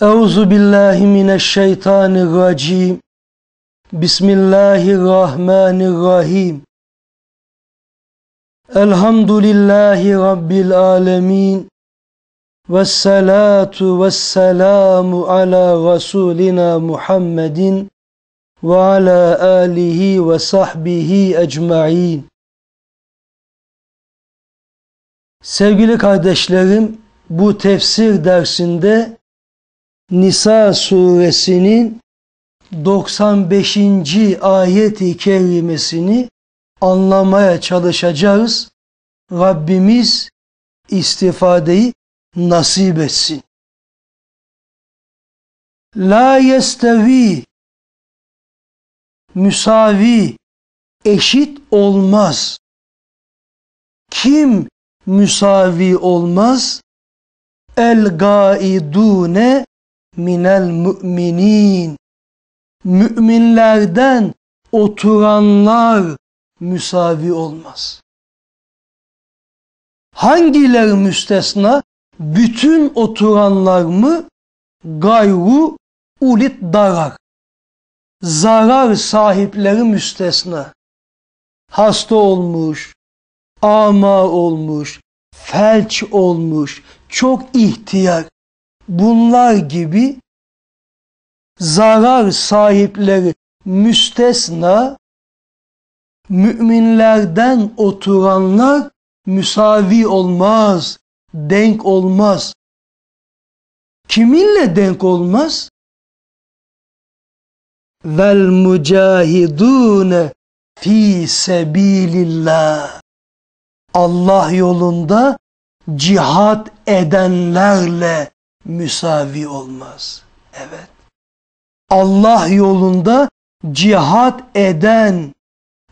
Euzu billahi mineşşeytanirracim. Bismillahirrahmanirrahim. Elhamdülillahi rabbil alamin. Ves salatu ala rasulina Muhammedin ve ala alihi ve sahbihi ecmaîn. Sevgili kardeşlerim, bu tefsir dersinde Nisa suresinin 95. ayeti kerimesini anlamaya çalışacağız. Rabbimiz istifadeyi nasip etsin. La yestevi müsavi eşit olmaz. Kim müsavi olmaz? El gaidune minel müminin. Müminlerden oturanlar müsavi olmaz. Hangileri müstesna? Bütün oturanlar mı? Gayru ulit darar. Zarar sahipleri müstesna. Hasta olmuş, ama olmuş, felç olmuş, çok ihtiyar, bunlar gibi zarar sahipleri müstesna müminlerden oturanlar müsavi olmaz, denk olmaz. Kiminle denk olmaz? Vel mucahidune fi sebilillah. Allah yolunda cihat edenlerle müsavi olmaz. Evet. Allah yolunda cihat eden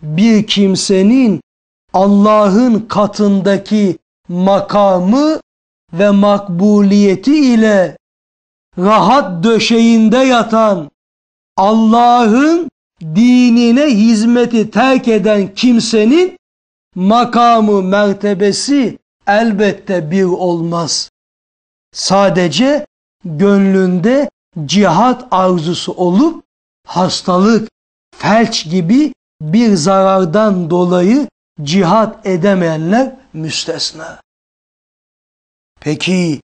bir kimsenin Allah'ın katındaki makamı ve makbuliyeti ile rahat döşeğinde yatan Allah'ın dinine hizmeti terk eden kimsenin makamı, mertebesi elbette bir olmaz sadece gönlünde cihat arzusu olup hastalık, felç gibi bir zarardan dolayı cihat edemeyenler müstesna. Peki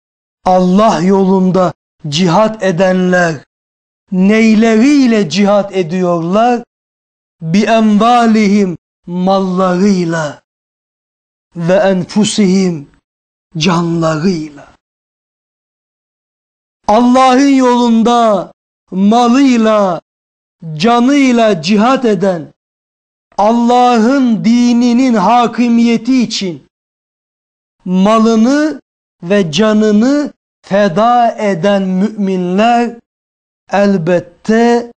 Allah yolunda cihat edenler neyleriyle cihat ediyorlar? Bi envalihim mallarıyla ve enfusihim canlarıyla. Allah'ın yolunda malıyla, canıyla cihat eden, Allah'ın dininin hakimiyeti için malını ve canını feda eden müminler elbette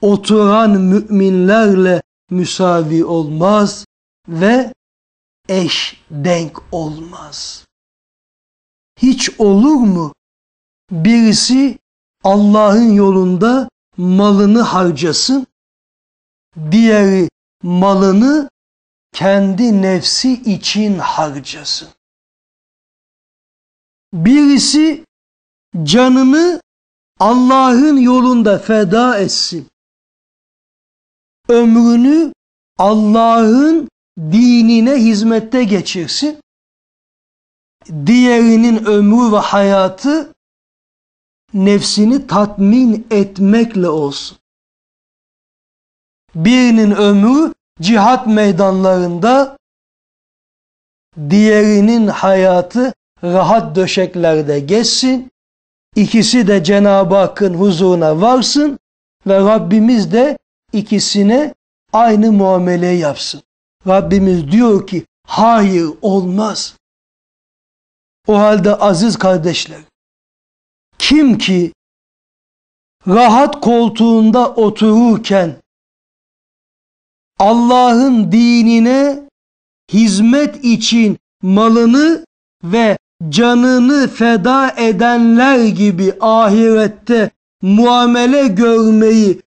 oturan müminlerle müsavi olmaz ve eş denk olmaz. Hiç olur mu Birisi Allah'ın yolunda malını harcasın, diğeri malını kendi nefsi için harcasın. Birisi canını Allah'ın yolunda feda etsin. Ömrünü Allah'ın dinine hizmette geçirsin. Diğerinin ömrü ve hayatı nefsini tatmin etmekle olsun. Birinin ömrü cihat meydanlarında, diğerinin hayatı rahat döşeklerde geçsin. İkisi de Cenab-ı Hakk'ın huzuruna varsın ve Rabbimiz de ikisine aynı muamele yapsın. Rabbimiz diyor ki hayır olmaz. O halde aziz kardeşler kim ki rahat koltuğunda otururken Allah'ın dinine hizmet için malını ve canını feda edenler gibi ahirette muamele görmeyi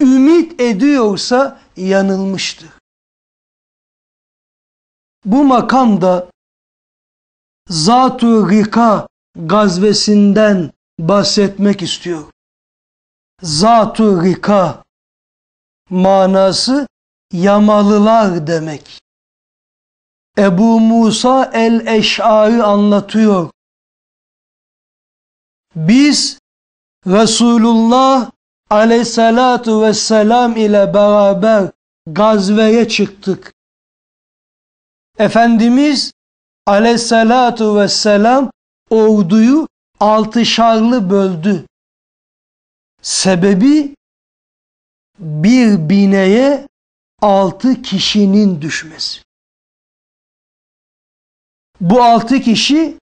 ümit ediyorsa yanılmıştır. Bu makamda Zat-ı Rika gazvesinden bahsetmek istiyor. Zatu rika manası yamalılar demek. Ebu Musa el-Eş'ari anlatıyor. Biz Resulullah aleyhissalatu vesselam ile beraber gazveye çıktık. Efendimiz aleyhissalatu vesselam orduyu altışarlı böldü. Sebebi bir bineye altı kişinin düşmesi. Bu altı kişi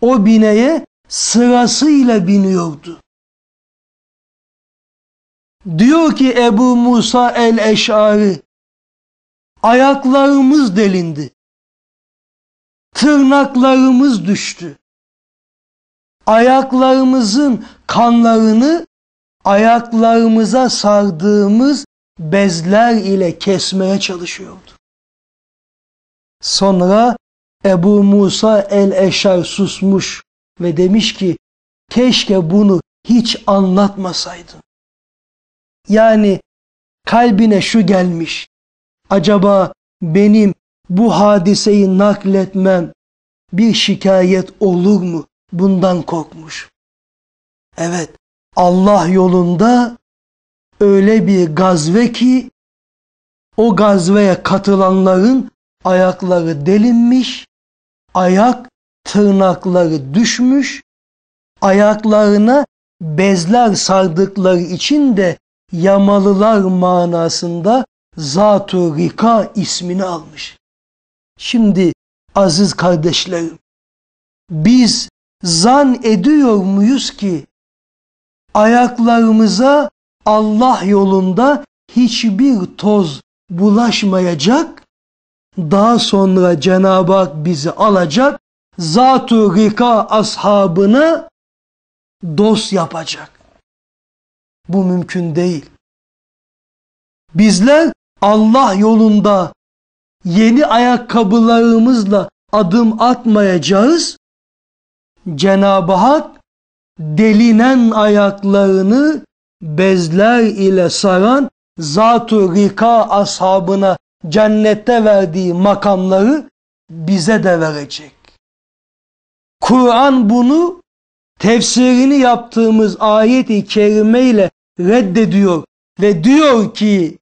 o bineye sırasıyla biniyordu. Diyor ki Ebu Musa el-Eş'ari, ayaklarımız delindi, tırnaklarımız düştü, ayaklarımızın kanlarını ayaklarımıza sardığımız bezler ile kesmeye çalışıyordu. Sonra Ebu Musa el-Eşar susmuş ve demiş ki keşke bunu hiç anlatmasaydın. Yani kalbine şu gelmiş. Acaba benim bu hadiseyi nakletmem bir şikayet olur mu? bundan korkmuş. Evet Allah yolunda öyle bir gazve ki o gazveye katılanların ayakları delinmiş, ayak tırnakları düşmüş, ayaklarına bezler sardıkları için de yamalılar manasında Zat-ı Rika ismini almış. Şimdi aziz kardeşlerim, biz zan ediyor muyuz ki ayaklarımıza Allah yolunda hiçbir toz bulaşmayacak? Daha sonra Cenab-ı Hak bizi alacak, zat-ı rika ashabına dost yapacak. Bu mümkün değil. Bizler Allah yolunda yeni ayakkabılarımızla adım atmayacağız. Cenab-ı Hak delinen ayaklarını bezler ile saran zat-ı rika ashabına cennette verdiği makamları bize de verecek. Kur'an bunu tefsirini yaptığımız ayet-i kerime ile reddediyor ve diyor ki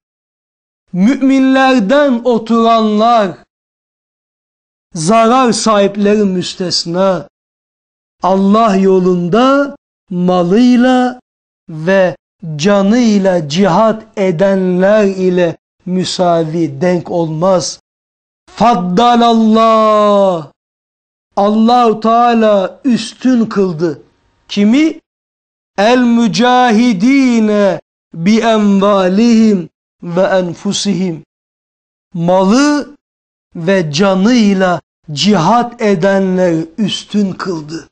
müminlerden oturanlar zarar sahipleri müstesna Allah yolunda malıyla ve canıyla cihat edenler ile müsavi denk olmaz. Allah, Allahu Teala üstün kıldı. Kimi? El mücahidine bi envalihim ve enfusihim. Malı ve canıyla cihat edenleri üstün kıldı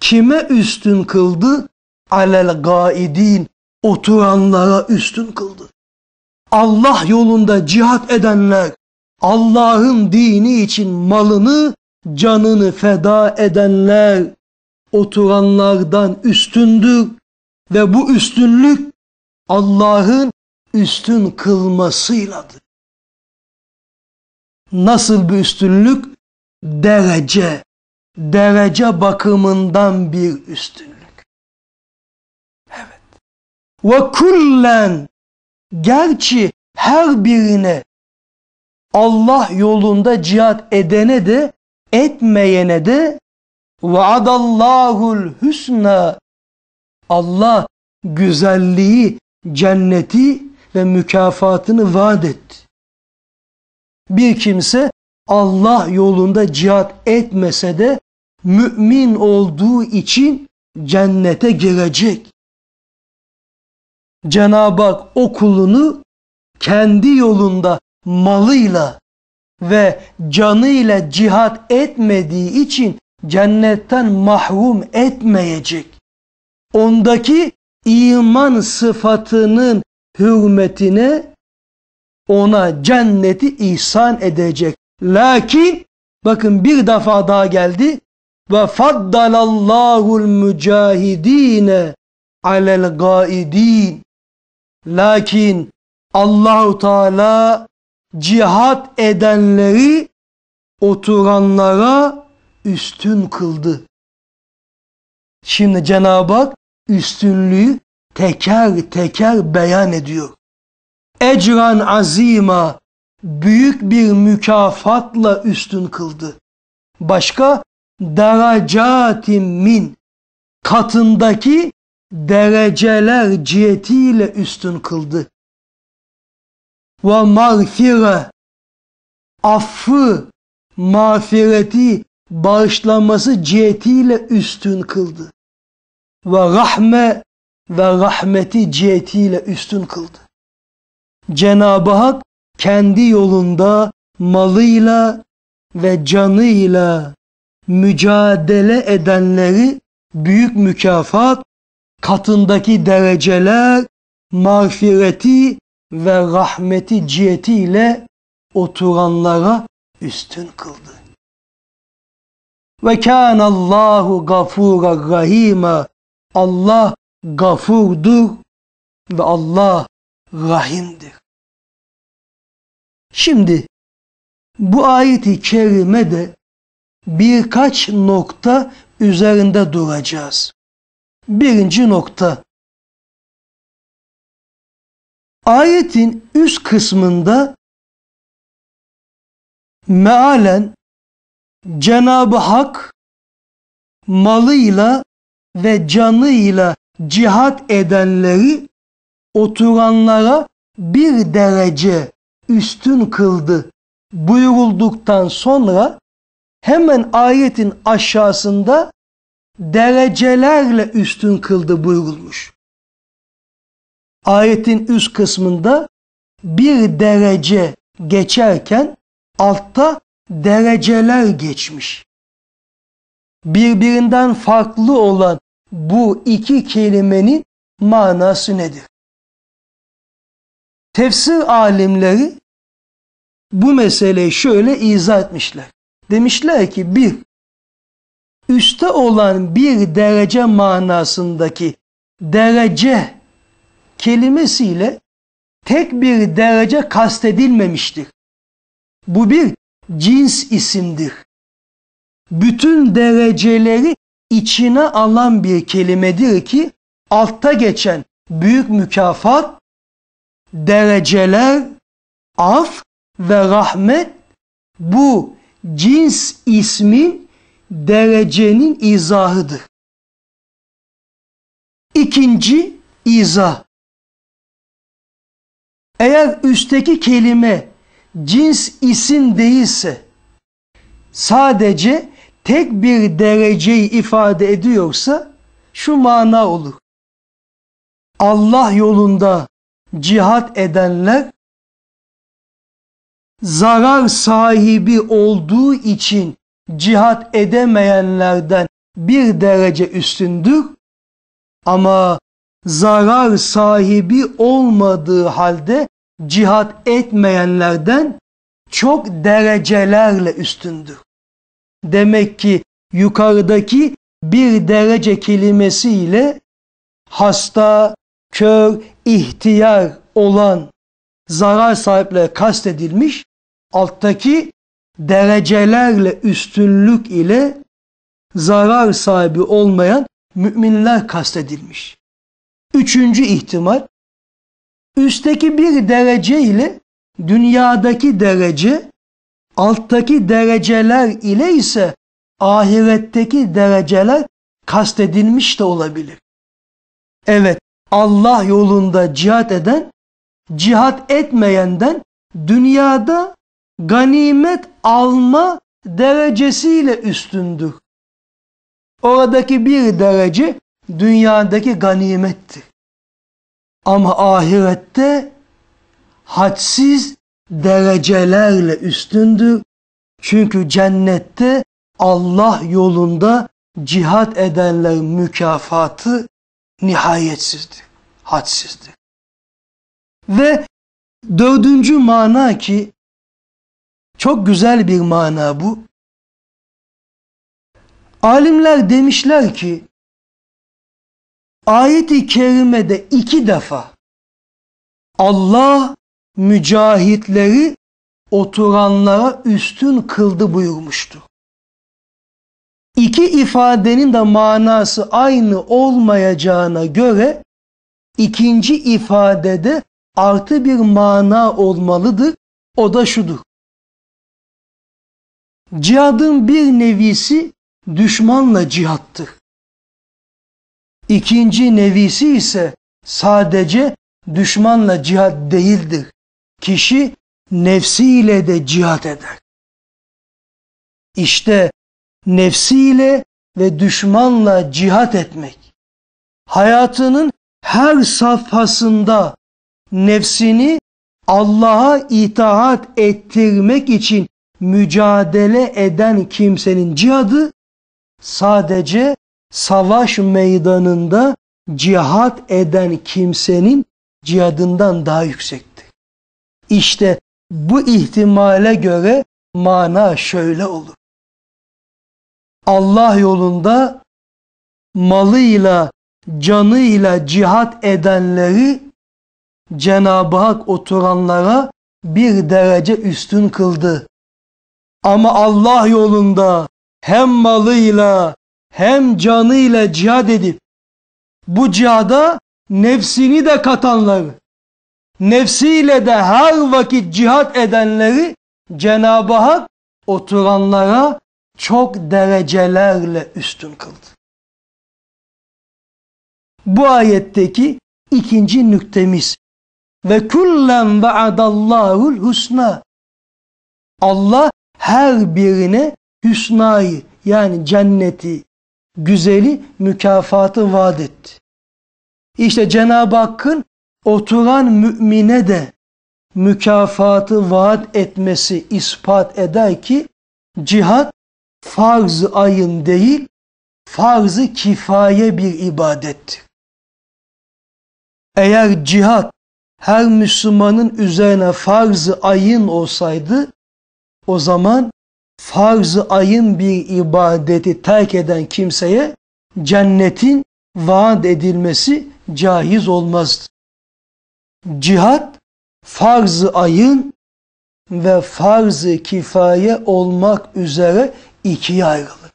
kime üstün kıldı? Alel gaidin oturanlara üstün kıldı. Allah yolunda cihat edenler, Allah'ın dini için malını, canını feda edenler oturanlardan üstündür ve bu üstünlük Allah'ın üstün kılmasıyladır. Nasıl bir üstünlük? Derece, derece bakımından bir üstünlük. Evet. Ve kullen gerçi her birine Allah yolunda cihat edene de etmeyene de vaadallahu'l husna Allah güzelliği, cenneti ve mükafatını vaat etti. Bir kimse Allah yolunda cihat etmese de mümin olduğu için cennete girecek. Cenab-ı Hak o kulunu kendi yolunda malıyla ve canıyla cihat etmediği için cennetten mahrum etmeyecek. Ondaki iman sıfatının hürmetine ona cenneti ihsan edecek. Lakin bakın bir defa daha geldi. Ve faddalallahu'l mücahidine alel gaidin. Lakin Allahu Teala cihat edenleri oturanlara üstün kıldı. Şimdi Cenab-ı Hak üstünlüğü teker teker beyan ediyor. Ecran azima büyük bir mükafatla üstün kıldı. Başka derecatim min katındaki dereceler cihetiyle üstün kıldı. Ve mağfire affı, mağfireti, bağışlanması cihetiyle üstün kıldı. Ve rahme ve rahmeti cihetiyle üstün kıldı. Cenab-ı Hak kendi yolunda malıyla ve canıyla mücadele edenleri büyük mükafat, katındaki dereceler, mağfireti ve rahmeti cihetiyle oturanlara üstün kıldı. Ve kâne Allahu gafura rahime. Allah gafurdur ve Allah rahimdir. Şimdi bu ayeti kerime de birkaç nokta üzerinde duracağız. Birinci nokta. Ayetin üst kısmında mealen Cenab-ı Hak malıyla ve canıyla cihat edenleri oturanlara bir derece üstün kıldı buyurulduktan sonra hemen ayetin aşağısında derecelerle üstün kıldı buyurulmuş. Ayetin üst kısmında bir derece geçerken altta dereceler geçmiş. Birbirinden farklı olan bu iki kelimenin manası nedir? Tefsir alimleri bu meseleyi şöyle izah etmişler. Demişler ki bir, üste olan bir derece manasındaki derece kelimesiyle tek bir derece kastedilmemiştir. Bu bir cins isimdir. Bütün dereceleri içine alan bir kelimedir ki altta geçen büyük mükafat, dereceler, af ve rahmet bu cins ismi derecenin izahıdır. İkinci izah. Eğer üstteki kelime cins isim değilse sadece tek bir dereceyi ifade ediyorsa şu mana olur. Allah yolunda cihat edenler zarar sahibi olduğu için cihat edemeyenlerden bir derece üstündür ama zarar sahibi olmadığı halde cihat etmeyenlerden çok derecelerle üstündür. Demek ki yukarıdaki bir derece kelimesiyle hasta, kör, ihtiyar olan zarar sahipleri kastedilmiş alttaki derecelerle üstünlük ile zarar sahibi olmayan müminler kastedilmiş. Üçüncü ihtimal, üstteki bir derece ile dünyadaki derece, alttaki dereceler ile ise ahiretteki dereceler kastedilmiş de olabilir. Evet, Allah yolunda cihat eden, cihat etmeyenden dünyada ganimet alma derecesiyle üstündür. Oradaki bir derece dünyadaki ganimettir. Ama ahirette hadsiz derecelerle üstündür. Çünkü cennette Allah yolunda cihat edenlerin mükafatı nihayetsizdir, hadsizdir. Ve dördüncü mana ki çok güzel bir mana bu. Alimler demişler ki ayeti kerimede iki defa Allah mücahitleri oturanlara üstün kıldı buyurmuştu. İki ifadenin de manası aynı olmayacağına göre ikinci ifadede artı bir mana olmalıdır. O da şudur. Cihadın bir nevisi düşmanla cihattır. İkinci nevisi ise sadece düşmanla cihat değildir. Kişi nefsiyle de cihat eder. İşte nefsiyle ve düşmanla cihat etmek. Hayatının her safhasında nefsini Allah'a itaat ettirmek için mücadele eden kimsenin cihadı sadece savaş meydanında cihat eden kimsenin cihadından daha yüksekti. İşte bu ihtimale göre mana şöyle olur. Allah yolunda malıyla, canıyla cihat edenleri Cenab-ı Hak oturanlara bir derece üstün kıldı. Ama Allah yolunda hem malıyla hem canıyla cihad edip bu cihada nefsini de katanları, nefsiyle de her vakit cihat edenleri Cenab-ı Hak oturanlara çok derecelerle üstün kıldı. Bu ayetteki ikinci nüktemiz ve kullen vaadallahu'l husna. Allah her birine hüsnayı yani cenneti, güzeli, mükafatı vaat etti. İşte Cenab-ı Hakk'ın oturan mümine de mükafatı vaat etmesi ispat eder ki cihat farz ayın değil farz kifaye bir ibadettir. Eğer cihat her Müslümanın üzerine farz-ı ayın olsaydı o zaman farz-ı ayın bir ibadeti terk eden kimseye cennetin vaat edilmesi caiz olmaz. Cihat farz-ı ayın ve farz-ı kifaye olmak üzere ikiye ayrılır.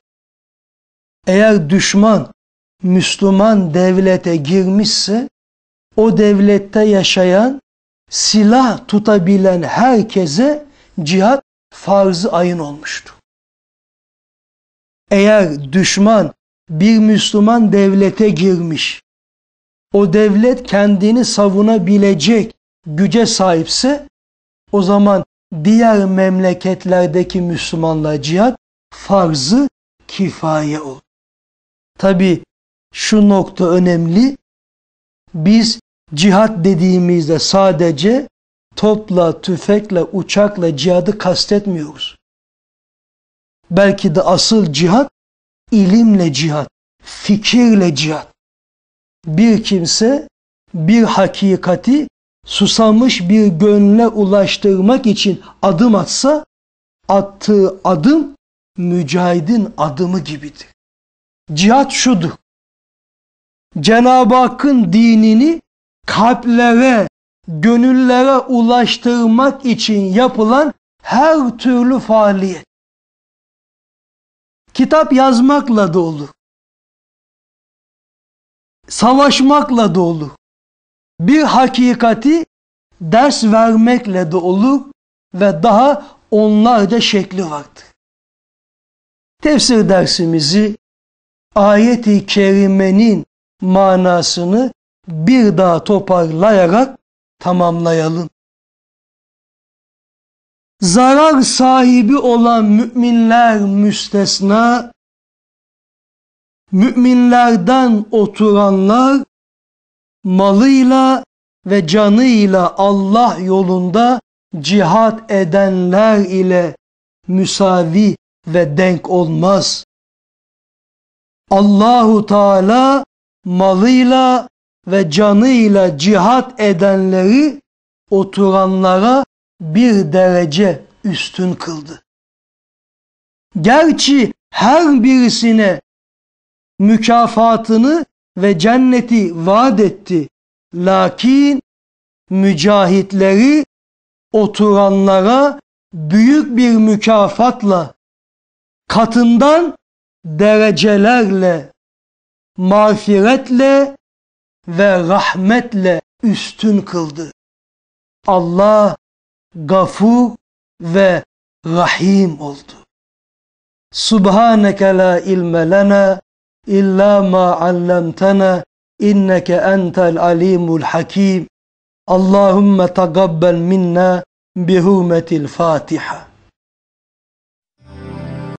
Eğer düşman Müslüman devlete girmişse o devlette yaşayan silah tutabilen herkese cihat Farzı ayın olmuştu. Eğer düşman bir Müslüman devlete girmiş, o devlet kendini savunabilecek güce sahipse, o zaman diğer memleketlerdeki Müslümanlar cihat farzı kifaye olur. Tabi şu nokta önemli. Biz cihat dediğimizde sadece topla, tüfekle, uçakla cihadı kastetmiyoruz. Belki de asıl cihat ilimle cihat, fikirle cihat. Bir kimse bir hakikati susamış bir gönle ulaştırmak için adım atsa attığı adım mücahidin adımı gibidir. Cihat şudur. Cenab-ı Hakk'ın dinini kalplere, gönüllere ulaştırmak için yapılan her türlü faaliyet. Kitap yazmakla dolu, Savaşmakla dolu, Bir hakikati ders vermekle dolu ve daha onlarca şekli vardır. Tefsir dersimizi ayeti kerimenin manasını bir daha toparlayarak tamamlayalım. Zarar sahibi olan müminler müstesna, müminlerden oturanlar malıyla ve canıyla Allah yolunda cihat edenler ile müsavi ve denk olmaz. Allahu Teala malıyla ve canıyla cihat edenleri oturanlara bir derece üstün kıldı. Gerçi her birisine mükafatını ve cenneti vaat etti. Lakin mücahitleri oturanlara büyük bir mükafatla katından derecelerle, mağfiretle ve rahmetle üstün kıldı. Allah gafur ve rahim oldu. Subhaneke la ilme lena illa ma allamtana inneke entel alimul hakim. Allahümme takabbel minna bihurmetil Fatiha.